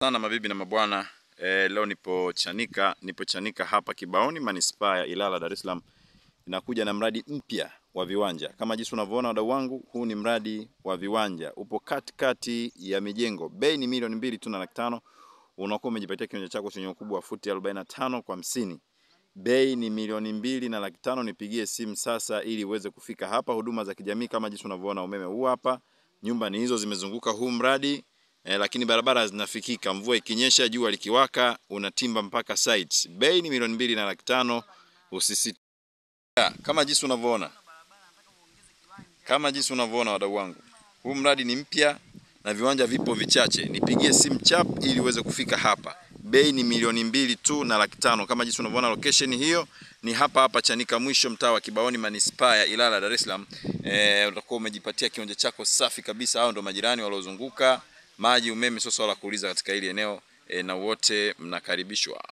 sana mabibi na mabwana e, leo nipo Chanika, nipo Chanika hapa Kibaoni, manispaa ya Ilala, Dar es Salaam. Inakuja na mradi mpya wa viwanja kama jinsi unavyoona wadau wangu, huu ni mradi wa viwanja, upo katikati ya mijengo, bei ni milioni mbili tu na laki tano. Unakuwa umejipatia kiwanja chako chenye ukubwa wa futi tano kwa hamsini, bei ni milioni mbili na laki tano. Nipigie simu sasa ili uweze kufika hapa. Huduma za kijamii kama jinsi unavyoona, umeme huu hapa, nyumba ni hizo zimezunguka huu mradi e, lakini barabara zinafikika. Mvua ikinyesha, jua likiwaka, unatimba mpaka sites. Bei ni milioni mbili na laki tano. Usisite kama jinsi unavyoona, kama jinsi unavyoona, wadau wangu, huu mradi ni mpya na viwanja vipo vichache. Nipigie simu chap ili uweze kufika hapa. Bei ni milioni mbili tu na laki tano. Kama jinsi unavyoona location hiyo ni hapa hapa Chanika Mwisho, mtaa wa Kibaoni, manispaa ya Ilala, Dar es Salaam. Eh, utakuwa umejipatia kiwanja chako safi kabisa. Hao ndo majirani waliozunguka maji, umeme sio swala la kuuliza katika hili eneo e, na wote mnakaribishwa.